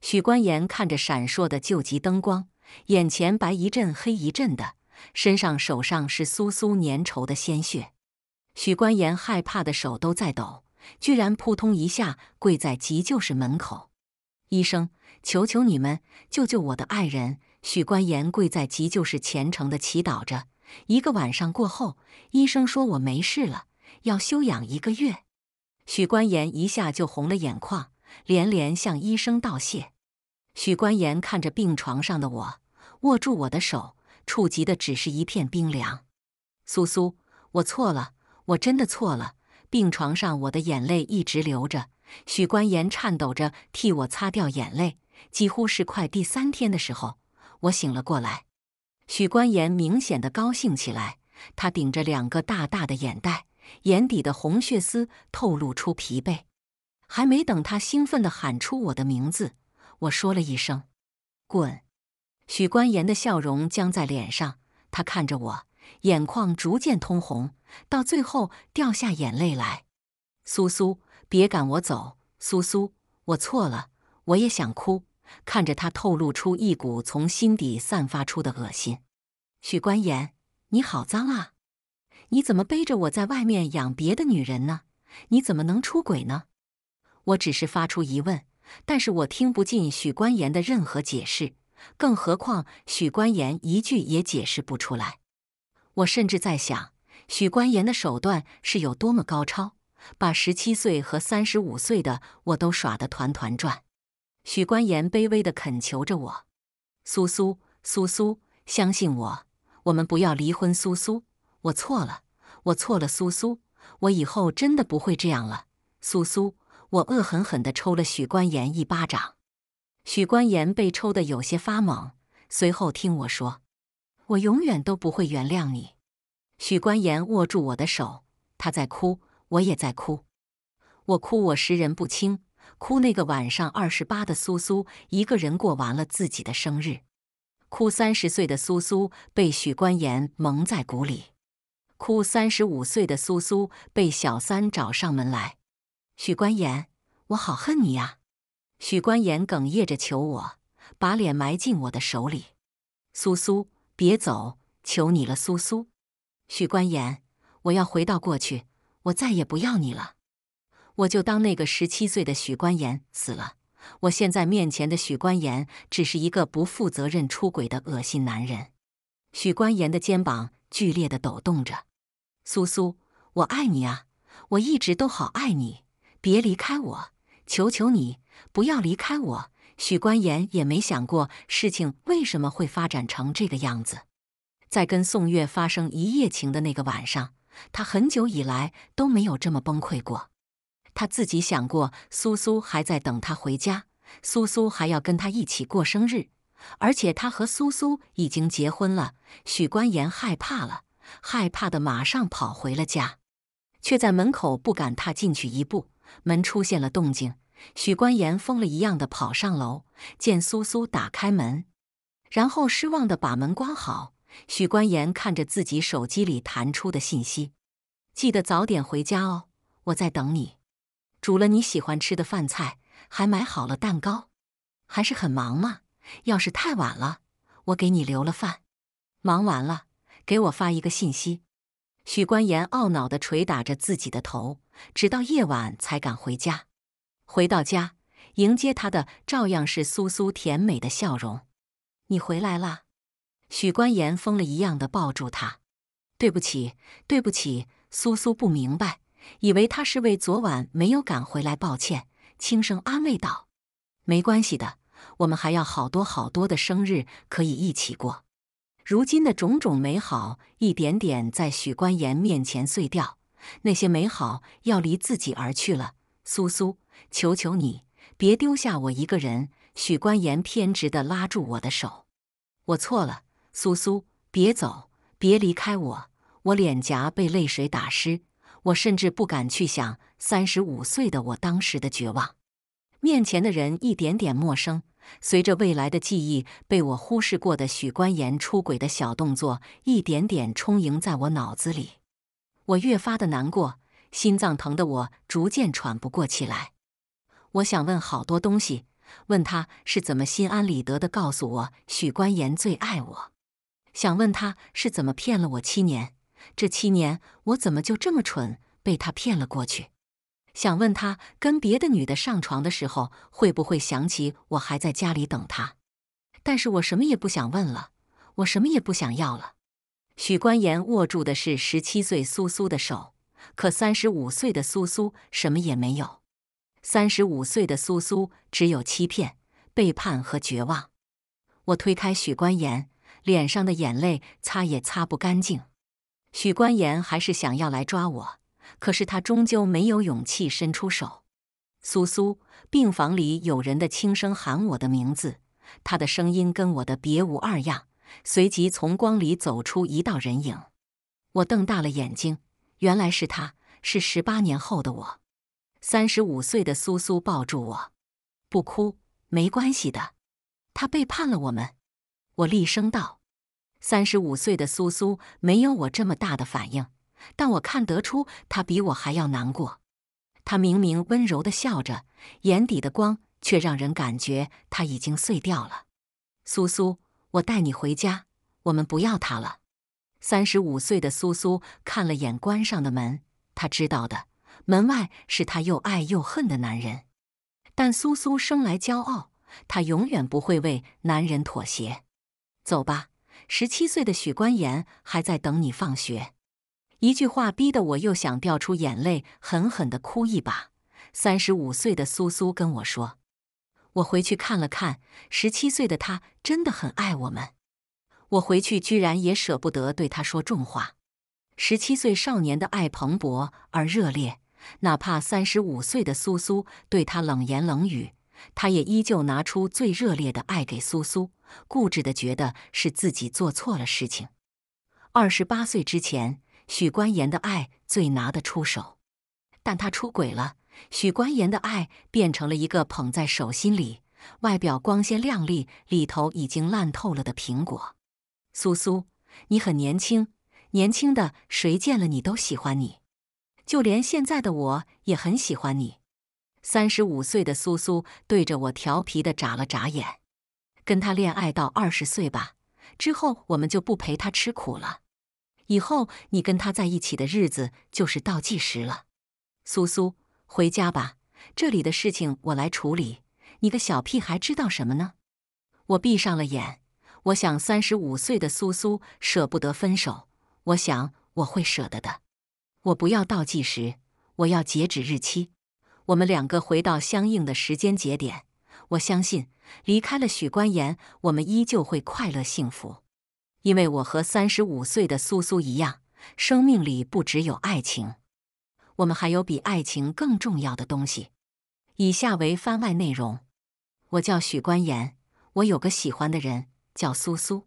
许关言看着闪烁的救急灯光，眼前白一阵黑一阵的，身上手上是酥酥粘稠的鲜血。许官言害怕的手都在抖，居然扑通一下跪在急救室门口。医生，求求你们救救我的爱人！许官言跪在急救室虔诚地祈祷着。一个晚上过后，医生说我没事了，要休养一个月。许官言一下就红了眼眶，连连向医生道谢。许官言看着病床上的我，握住我的手，触及的只是一片冰凉。苏苏，我错了。我真的错了。病床上，我的眼泪一直流着。许关言颤抖着替我擦掉眼泪。几乎是快第三天的时候，我醒了过来。许关言明显的高兴起来，他顶着两个大大的眼袋，眼底的红血丝透露出疲惫。还没等他兴奋的喊出我的名字，我说了一声：“滚。”许关言的笑容僵在脸上，他看着我。眼眶逐渐通红，到最后掉下眼泪来。苏苏，别赶我走，苏苏，我错了，我也想哭。看着他透露出一股从心底散发出的恶心。许官言，你好脏啊！你怎么背着我在外面养别的女人呢？你怎么能出轨呢？我只是发出疑问，但是我听不进许官言的任何解释，更何况许官言一句也解释不出来。我甚至在想，许官言的手段是有多么高超，把十七岁和三十五岁的我都耍得团团转。许官言卑微的恳求着我：“苏苏，苏苏，相信我，我们不要离婚，苏苏，我错了，我错了，苏苏，我以后真的不会这样了，苏苏。”我恶狠狠地抽了许官言一巴掌，许官言被抽的有些发懵，随后听我说。我永远都不会原谅你，许官言握住我的手，他在哭，我也在哭，我哭我识人不清，哭那个晚上二十八的苏苏一个人过完了自己的生日，哭三十岁的苏苏被许官言蒙在鼓里，哭三十五岁的苏苏被小三找上门来，许官言，我好恨你呀！许官言哽咽着求我，把脸埋进我的手里，苏苏。别走！求你了，苏苏，许关言，我要回到过去，我再也不要你了。我就当那个十七岁的许关言死了。我现在面前的许关言，只是一个不负责任、出轨的恶心男人。许关言的肩膀剧烈的抖动着，苏苏，我爱你啊！我一直都好爱你，别离开我！求求你，不要离开我！许官言也没想过事情为什么会发展成这个样子。在跟宋月发生一夜情的那个晚上，他很久以来都没有这么崩溃过。他自己想过，苏苏还在等他回家，苏苏还要跟他一起过生日，而且他和苏苏已经结婚了。许官言害怕了，害怕的马上跑回了家，却在门口不敢踏进去一步。门出现了动静。许官言疯了一样的跑上楼，见苏苏打开门，然后失望的把门关好。许官言看着自己手机里弹出的信息：“记得早点回家哦，我在等你。煮了你喜欢吃的饭菜，还买好了蛋糕。还是很忙吗？要是太晚了，我给你留了饭。忙完了给我发一个信息。”许官言懊恼的捶打着自己的头，直到夜晚才敢回家。回到家，迎接他的照样是苏苏甜美的笑容。你回来啦！许官言疯了一样的抱住他。对不起，对不起，苏苏不明白，以为他是为昨晚没有赶回来抱歉，轻声安慰道：“没关系的，我们还要好多好多的生日可以一起过。”如今的种种美好，一点点在许官言面前碎掉，那些美好要离自己而去了，苏苏。求求你，别丢下我一个人！许官言偏执地拉住我的手。我错了，苏苏，别走，别离开我！我脸颊被泪水打湿，我甚至不敢去想三十五岁的我当时的绝望。面前的人一点点陌生，随着未来的记忆被我忽视过的许官言出轨的小动作一点点充盈在我脑子里，我越发的难过，心脏疼得我逐渐喘不过气来。我想问好多东西，问他是怎么心安理得的告诉我许冠言最爱我，想问他是怎么骗了我七年，这七年我怎么就这么蠢被他骗了过去？想问他跟别的女的上床的时候会不会想起我还在家里等他？但是我什么也不想问了，我什么也不想要了。许冠言握住的是十七岁苏苏的手，可三十五岁的苏苏什么也没有。三十五岁的苏苏只有欺骗、背叛和绝望。我推开许关言，脸上的眼泪擦也擦不干净。许关言还是想要来抓我，可是他终究没有勇气伸出手。苏苏，病房里有人的轻声喊我的名字，他的声音跟我的别无二样。随即从光里走出一道人影，我瞪大了眼睛，原来是他，是十八年后的我。三十五岁的苏苏抱住我，不哭，没关系的。他背叛了我们，我厉声道。三十五岁的苏苏没有我这么大的反应，但我看得出他比我还要难过。他明明温柔的笑着，眼底的光却让人感觉他已经碎掉了。苏苏，我带你回家，我们不要他了。三十五岁的苏苏看了眼关上的门，他知道的。门外是他又爱又恨的男人，但苏苏生来骄傲，她永远不会为男人妥协。走吧，十七岁的许冠言还在等你放学。一句话逼得我又想掉出眼泪，狠狠地哭一把。三十五岁的苏苏跟我说：“我回去看了看，十七岁的他真的很爱我们。”我回去居然也舍不得对他说重话。十七岁少年的爱蓬勃而热烈。哪怕三十五岁的苏苏对他冷言冷语，他也依旧拿出最热烈的爱给苏苏。固执的觉得是自己做错了事情。二十八岁之前，许冠言的爱最拿得出手，但他出轨了，许冠言的爱变成了一个捧在手心里、外表光鲜亮丽、里头已经烂透了的苹果。苏苏，你很年轻，年轻的谁见了你都喜欢你。就连现在的我也很喜欢你。三十五岁的苏苏对着我调皮的眨了眨眼。跟他恋爱到二十岁吧，之后我们就不陪他吃苦了。以后你跟他在一起的日子就是倒计时了。苏苏，回家吧，这里的事情我来处理。你个小屁孩知道什么呢？我闭上了眼。我想三十五岁的苏苏舍不得分手，我想我会舍得的。我不要倒计时，我要截止日期。我们两个回到相应的时间节点。我相信，离开了许冠言，我们依旧会快乐幸福。因为我和三十五岁的苏苏一样，生命里不只有爱情，我们还有比爱情更重要的东西。以下为番外内容。我叫许冠言，我有个喜欢的人叫苏苏。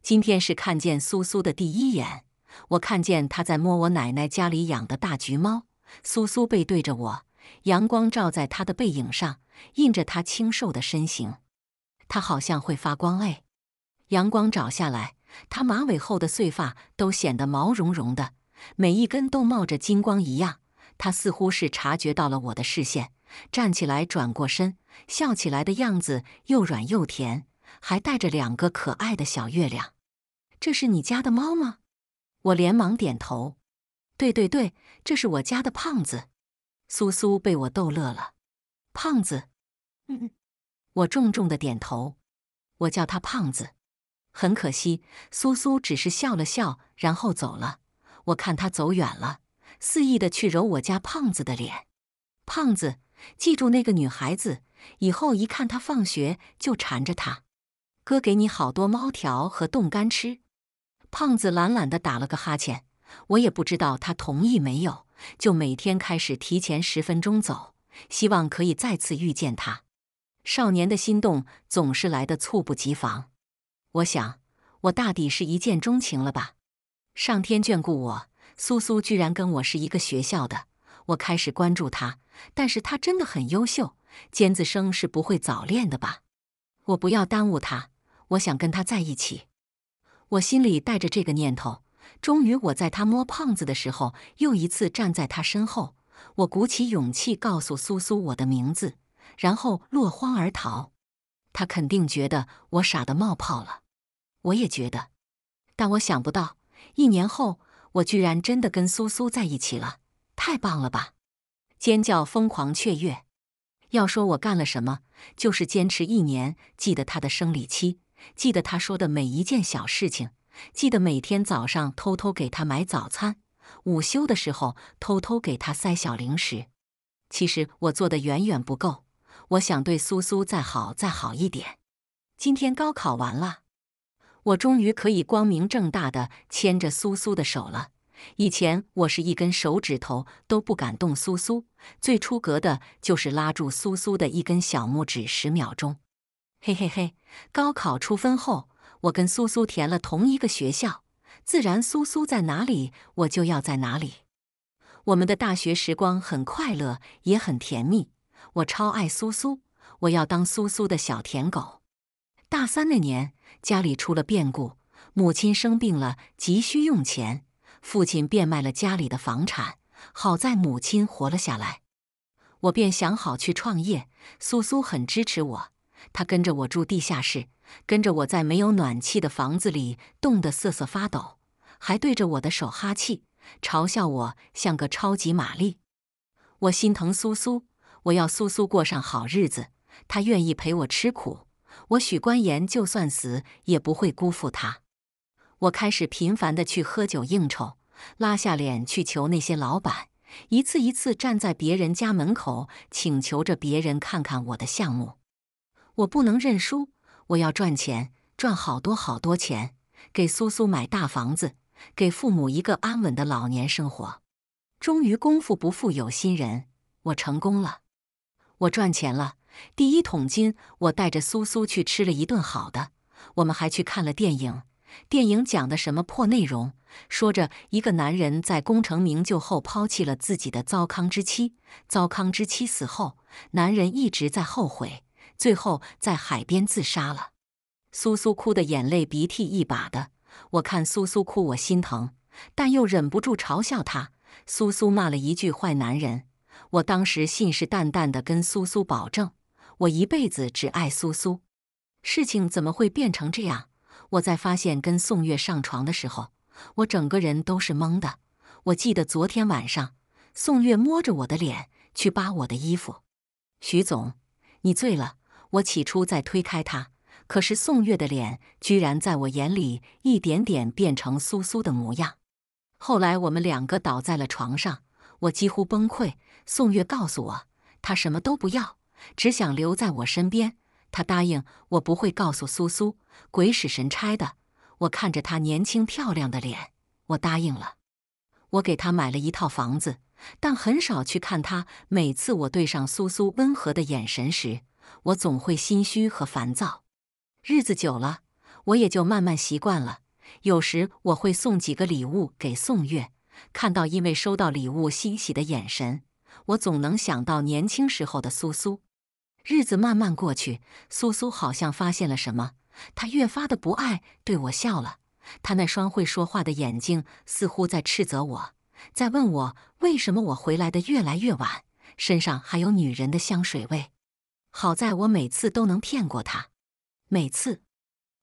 今天是看见苏苏的第一眼。我看见他在摸我奶奶家里养的大橘猫苏苏，背对着我，阳光照在他的背影上，映着他清瘦的身形，他好像会发光哎！阳光照下来，他马尾后的碎发都显得毛茸茸的，每一根都冒着金光一样。他似乎是察觉到了我的视线，站起来转过身，笑起来的样子又软又甜，还带着两个可爱的小月亮。这是你家的猫吗？我连忙点头，对对对，这是我家的胖子。苏苏被我逗乐了。胖子，嗯，我重重的点头。我叫他胖子。很可惜，苏苏只是笑了笑，然后走了。我看他走远了，肆意的去揉我家胖子的脸。胖子，记住那个女孩子，以后一看她放学就缠着她。哥给你好多猫条和冻干吃。胖子懒懒地打了个哈欠，我也不知道他同意没有，就每天开始提前十分钟走，希望可以再次遇见他。少年的心动总是来得猝不及防，我想我大抵是一见钟情了吧。上天眷顾我，苏苏居然跟我是一个学校的，我开始关注他，但是他真的很优秀，尖子生是不会早恋的吧？我不要耽误他，我想跟他在一起。我心里带着这个念头，终于我在他摸胖子的时候，又一次站在他身后。我鼓起勇气告诉苏苏我的名字，然后落荒而逃。他肯定觉得我傻的冒泡了，我也觉得，但我想不到，一年后我居然真的跟苏苏在一起了，太棒了吧！尖叫，疯狂雀跃。要说我干了什么，就是坚持一年记得他的生理期。记得他说的每一件小事情，记得每天早上偷偷给他买早餐，午休的时候偷偷给他塞小零食。其实我做的远远不够，我想对苏苏再好再好一点。今天高考完了，我终于可以光明正大的牵着苏苏的手了。以前我是一根手指头都不敢动苏苏，最出格的就是拉住苏苏的一根小拇指十秒钟。嘿嘿嘿，高考出分后，我跟苏苏填了同一个学校，自然苏苏在哪里，我就要在哪里。我们的大学时光很快乐，也很甜蜜。我超爱苏苏，我要当苏苏的小舔狗。大三那年，家里出了变故，母亲生病了，急需用钱，父亲变卖了家里的房产，好在母亲活了下来。我便想好去创业，苏苏很支持我。他跟着我住地下室，跟着我在没有暖气的房子里冻得瑟瑟发抖，还对着我的手哈气，嘲笑我像个超级玛丽。我心疼苏苏，我要苏苏过上好日子。他愿意陪我吃苦，我许官言就算死也不会辜负他。我开始频繁地去喝酒应酬，拉下脸去求那些老板，一次一次站在别人家门口请求着别人看看我的项目。我不能认输，我要赚钱，赚好多好多钱，给苏苏买大房子，给父母一个安稳的老年生活。终于功夫不负有心人，我成功了，我赚钱了，第一桶金，我带着苏苏去吃了一顿好的，我们还去看了电影。电影讲的什么破内容？说着，一个男人在功成名就后抛弃了自己的糟糠之妻，糟糠之妻死后，男人一直在后悔。最后在海边自杀了。苏苏哭的眼泪鼻涕一把的，我看苏苏哭我心疼，但又忍不住嘲笑她。苏苏骂了一句坏男人。我当时信誓旦旦的跟苏苏保证，我一辈子只爱苏苏。事情怎么会变成这样？我在发现跟宋月上床的时候，我整个人都是懵的。我记得昨天晚上，宋月摸着我的脸，去扒我的衣服。徐总，你醉了。我起初在推开他，可是宋月的脸居然在我眼里一点点变成苏苏的模样。后来我们两个倒在了床上，我几乎崩溃。宋月告诉我，他什么都不要，只想留在我身边。他答应我不会告诉苏苏。鬼使神差的，我看着他年轻漂亮的脸，我答应了。我给他买了一套房子，但很少去看他。每次我对上苏苏温和的眼神时，我总会心虚和烦躁，日子久了，我也就慢慢习惯了。有时我会送几个礼物给宋月，看到因为收到礼物欣喜的眼神，我总能想到年轻时候的苏苏。日子慢慢过去，苏苏好像发现了什么，她越发的不爱对我笑了。她那双会说话的眼睛似乎在斥责我，在问我为什么我回来的越来越晚，身上还有女人的香水味。好在我每次都能骗过他。每次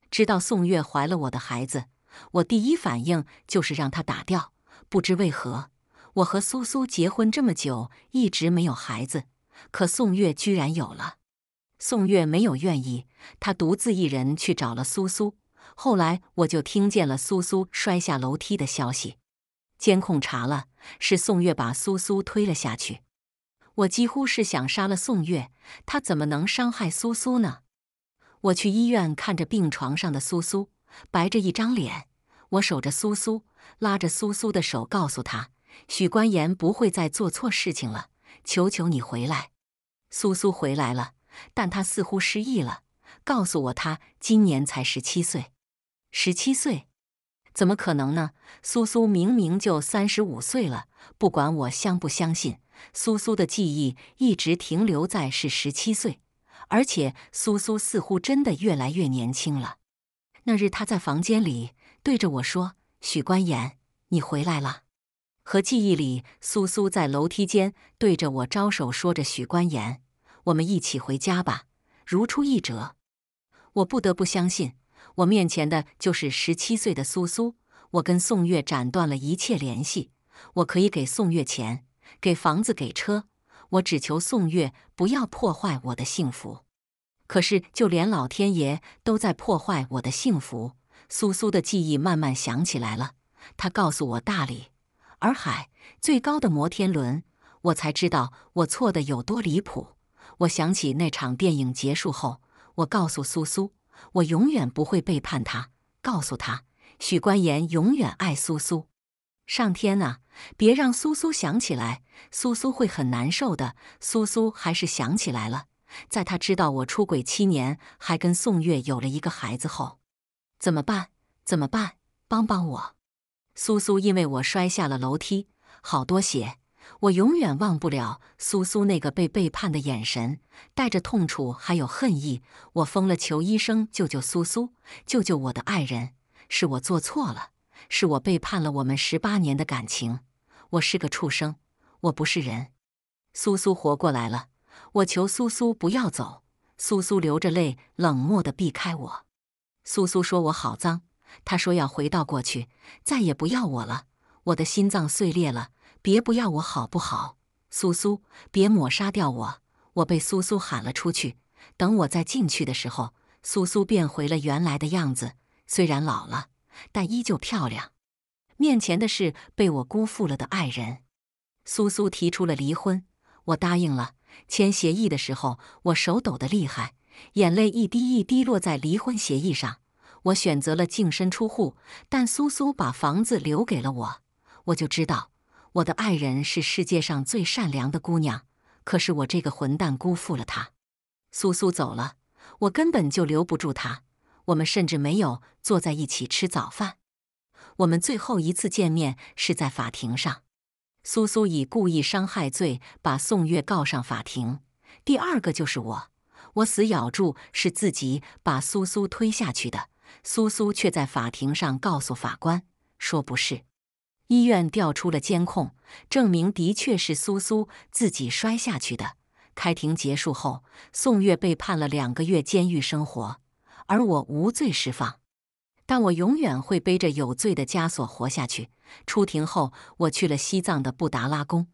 知道宋月怀了我的孩子，我第一反应就是让她打掉。不知为何，我和苏苏结婚这么久一直没有孩子，可宋月居然有了。宋月没有愿意，她独自一人去找了苏苏。后来我就听见了苏苏摔下楼梯的消息，监控查了，是宋月把苏苏推了下去。我几乎是想杀了宋月，他怎么能伤害苏苏呢？我去医院看着病床上的苏苏，白着一张脸。我守着苏苏，拉着苏苏的手，告诉他：“许官言不会再做错事情了，求求你回来。”苏苏回来了，但他似乎失忆了，告诉我他今年才十七岁。十七岁？怎么可能呢？苏苏明明就三十五岁了，不管我相不相信。苏苏的记忆一直停留在是十七岁，而且苏苏似乎真的越来越年轻了。那日，她在房间里对着我说：“许官言，你回来了。”和记忆里苏苏在楼梯间对着我招手，说着：“许官言，我们一起回家吧。”如出一辙。我不得不相信，我面前的就是十七岁的苏苏。我跟宋月斩断了一切联系，我可以给宋月钱。给房子，给车，我只求宋月不要破坏我的幸福。可是，就连老天爷都在破坏我的幸福。苏苏的记忆慢慢想起来了，他告诉我大理、洱海最高的摩天轮，我才知道我错的有多离谱。我想起那场电影结束后，我告诉苏苏，我永远不会背叛他，告诉他许冠言永远爱苏苏。上天啊，别让苏苏想起来，苏苏会很难受的。苏苏还是想起来了，在他知道我出轨七年，还跟宋月有了一个孩子后，怎么办？怎么办？帮帮我！苏苏因为我摔下了楼梯，好多血，我永远忘不了苏苏那个被背叛的眼神，带着痛楚还有恨意。我疯了，求医生救救苏苏，救救我的爱人，是我做错了。是我背叛了我们十八年的感情，我是个畜生，我不是人。苏苏活过来了，我求苏苏不要走。苏苏流着泪，冷漠地避开我。苏苏说我好脏，他说要回到过去，再也不要我了。我的心脏碎裂了，别不要我好不好？苏苏，别抹杀掉我！我被苏苏喊了出去。等我再进去的时候，苏苏变回了原来的样子，虽然老了。但依旧漂亮。面前的是被我辜负了的爱人，苏苏提出了离婚，我答应了。签协议的时候，我手抖得厉害，眼泪一滴一滴落在离婚协议上。我选择了净身出户，但苏苏把房子留给了我。我就知道，我的爱人是世界上最善良的姑娘。可是我这个混蛋辜负了她。苏苏走了，我根本就留不住她。我们甚至没有坐在一起吃早饭。我们最后一次见面是在法庭上，苏苏以故意伤害罪把宋月告上法庭。第二个就是我，我死咬住是自己把苏苏推下去的，苏苏却在法庭上告诉法官说不是。医院调出了监控，证明的确是苏苏自己摔下去的。开庭结束后，宋月被判了两个月监狱生活。而我无罪释放，但我永远会背着有罪的枷锁活下去。出庭后，我去了西藏的布达拉宫，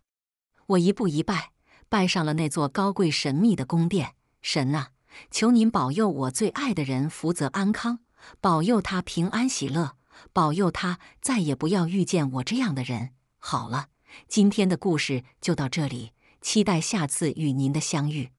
我一步一拜，拜上了那座高贵神秘的宫殿。神啊，求您保佑我最爱的人福泽安康，保佑他平安喜乐，保佑他再也不要遇见我这样的人。好了，今天的故事就到这里，期待下次与您的相遇。